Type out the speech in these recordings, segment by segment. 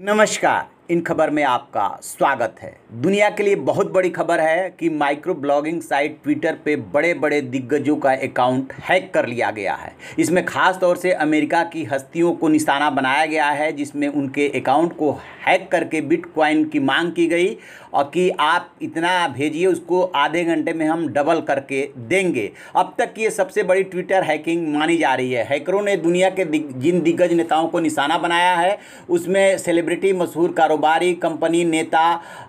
नमस्कार इन खबर में आपका स्वागत है दुनिया के लिए बहुत बड़ी खबर है कि माइक्रो ब्लॉगिंग साइट ट्विटर पे बड़े बड़े दिग्गजों का अकाउंट हैक कर लिया गया है इसमें खास तौर से अमेरिका की हस्तियों को निशाना बनाया गया है जिसमें उनके अकाउंट को हैक करके बिटकॉइन की मांग की गई और कि आप इतना भेजिए उसको आधे घंटे में हम डबल करके देंगे अब तक ये सबसे बड़ी ट्विटर हैकिंग मानी जा रही है हैकरों ने दुनिया के दिग, जिन दिग्गज नेताओं को निशाना बनाया है उसमें सेलिब्रिटी मशहूर कारोबारी कंपनी नेता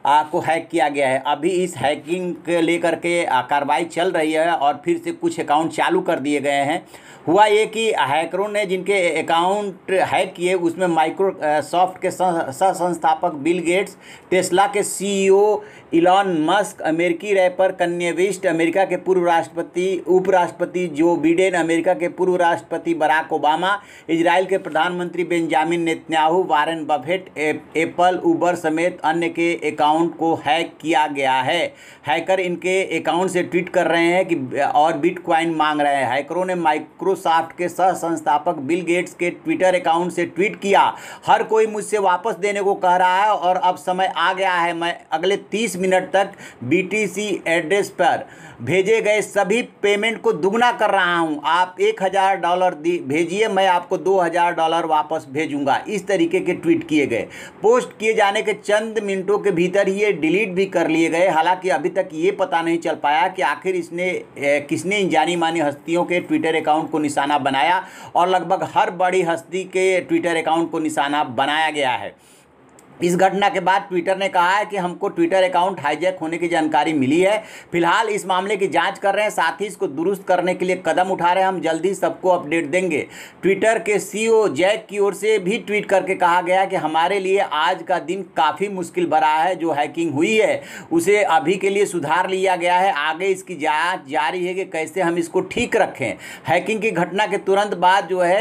आ, को हैक किया गया है अभी इस हैकिंग के लेकर के कार्रवाई चल रही है और फिर से कुछ अकाउंट चालू कर दिए गए हैं हुआ ये कि हैकरों ने जिनके अकाउंट हैक किए उसमें माइक्रोसॉफ्ट के सह संस्थापक बिल गेट्स टेस्ला के सीईओ सीईओ इलॉन मस्क अमेरिकी रैपर कन्ये अमेरिका के पूर्व राष्ट्रपति उपराष्ट्रपति जो बिडेन अमेरिका के पूर्व राष्ट्रपति बराक ओबामा इसराइल के प्रधानमंत्री Benjamin Netanyahu Warren Buffett Apple Uber समेत अन्य के अकाउंट को हैक किया गया है हैकर इनके अकाउंट से ट्वीट कर रहे हैं कि और बिटकॉइन मांग रहे हैं हैकरों ने माइक्रोसॉफ्ट के सह संस्थापक बिल गेट्स के ट्विटर अकाउंट से ट्वीट किया हर कोई मुझसे वापस देने को कह रहा है और अब समय आ गया है मैं अगर अगले 30 मिनट तक बीटीसी एड्रेस पर भेजे गए सभी पेमेंट को दुगना कर रहा हूं आप एक हज़ार डॉलर भेजिए मैं आपको दो हज़ार डॉलर वापस भेजूंगा इस तरीके के ट्वीट किए गए पोस्ट किए जाने के चंद मिनटों के भीतर ही ये डिलीट भी कर लिए गए हालांकि अभी तक ये पता नहीं चल पाया कि आखिर इसने ए, किसने इन जानी मानी हस्तियों के ट्विटर अकाउंट को निशाना बनाया और लगभग हर बड़ी हस्ती के ट्विटर अकाउंट को निशाना बनाया गया है इस घटना के बाद ट्विटर ने कहा है कि हमको ट्विटर अकाउंट हाईजैक होने की जानकारी मिली है फिलहाल इस मामले की जांच कर रहे हैं साथ ही इसको दुरुस्त करने के लिए कदम उठा रहे हैं हम जल्दी सबको अपडेट देंगे ट्विटर के सीईओ जैक की ओर से भी ट्वीट करके कहा गया कि हमारे लिए आज का दिन काफ़ी मुश्किल भरा है जो हैकिंग हुई है उसे अभी के लिए सुधार लिया गया है आगे इसकी जाँच जारी है कि कैसे हम इसको ठीक रखें हैकिंग की घटना के तुरंत बाद जो है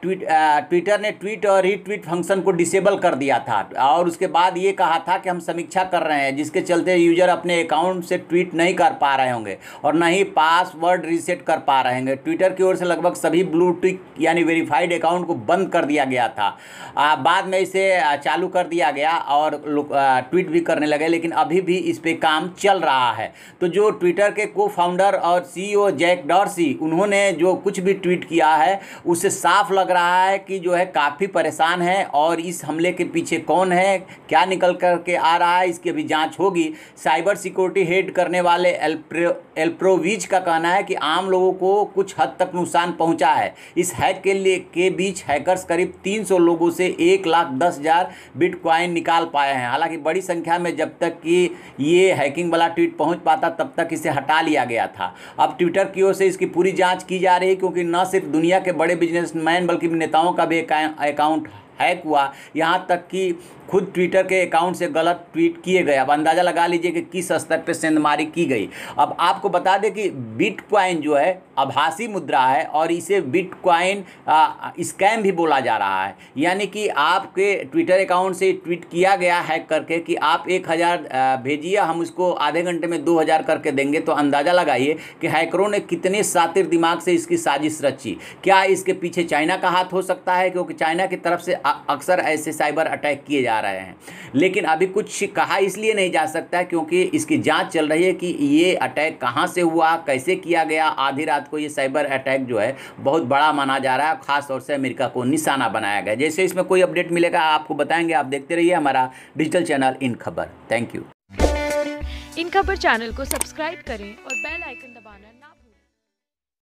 ट्वीट ट्विटर ने ट्वीट और रीट्वीट फंक्शन को डिसेबल कर दिया था और उसके बाद ये कहा था कि हम समीक्षा कर रहे हैं जिसके चलते यूजर अपने अकाउंट से ट्वीट नहीं कर पा रहे होंगे और न ही पासवर्ड रीसेट कर पा रहे होंगे ट्विटर की ओर से लगभग सभी ब्लू टिक यानी वेरीफाइड अकाउंट को बंद कर दिया गया था आ, बाद में इसे चालू कर दिया गया और आ, ट्वीट भी करने लगे लेकिन अभी भी इस पर काम चल रहा है तो जो ट्विटर के को फाउंडर और ओ जैक डॉर्सी उन्होंने जो कुछ भी ट्वीट किया है उससे साफ साफ लग रहा है कि जो है काफ़ी परेशान है और इस हमले के पीछे कौन है क्या निकल कर के आ रहा है इसकी अभी जांच होगी साइबर सिक्योरिटी हेड करने वाले एल्प्रो एल्प्रोविज का कहना है कि आम लोगों को कुछ हद तक नुकसान पहुंचा है इस हैक के लिए के बीच हैकर्स करीब 300 लोगों से एक लाख दस हज़ार बिट निकाल पाए हैं हालांकि बड़ी संख्या में जब तक कि ये हैकिंग वाला ट्वीट पहुंच पाता तब तक इसे हटा लिया गया था अब ट्विटर की ओर से इसकी पूरी जाँच की जा रही है क्योंकि न सिर्फ दुनिया के बड़े बिजनेस मैन बल्कि नेताओं का भी अकाउंट हैक हुआ यहाँ तक कि खुद ट्विटर के अकाउंट से गलत ट्वीट किए गए अब अंदाज़ा लगा लीजिए कि किस स्तर पर सेंधमारी की गई अब आपको बता दें कि बिटकॉइन जो है आभासी मुद्रा है और इसे बिटकॉइन स्कैम भी बोला जा रहा है यानी कि आपके ट्विटर अकाउंट से ट्वीट किया गया हैक करके कि आप एक हज़ार भेजिए हम उसको आधे घंटे में दो हज़ार करके देंगे तो अंदाज़ा लगाइए कि हैकरों ने कितने सातिर दिमाग से इसकी साजिश रची क्या इसके पीछे चाइना का हाथ हो सकता है क्योंकि चाइना की तरफ से अक्सर ऐसे साइबर अटैक किए जा रहे हैं लेकिन अभी कुछ कहा इसलिए नहीं जा सकता क्योंकि इसकी जाँच चल रही है कि ये अटैक कहाँ से हुआ कैसे कैसे किया गया आधी रात को ये साइबर अटैक जो है बहुत बड़ा माना जा रहा है खास तौर से अमेरिका को निशाना बनाया गया जैसे इसमें कोई अपडेट मिलेगा आपको बताएंगे आप देखते रहिए हमारा डिजिटल चैनल इन खबर थैंक यू इन खबर चैनल को सब्सक्राइब करें और बेल आइकन दबाना ना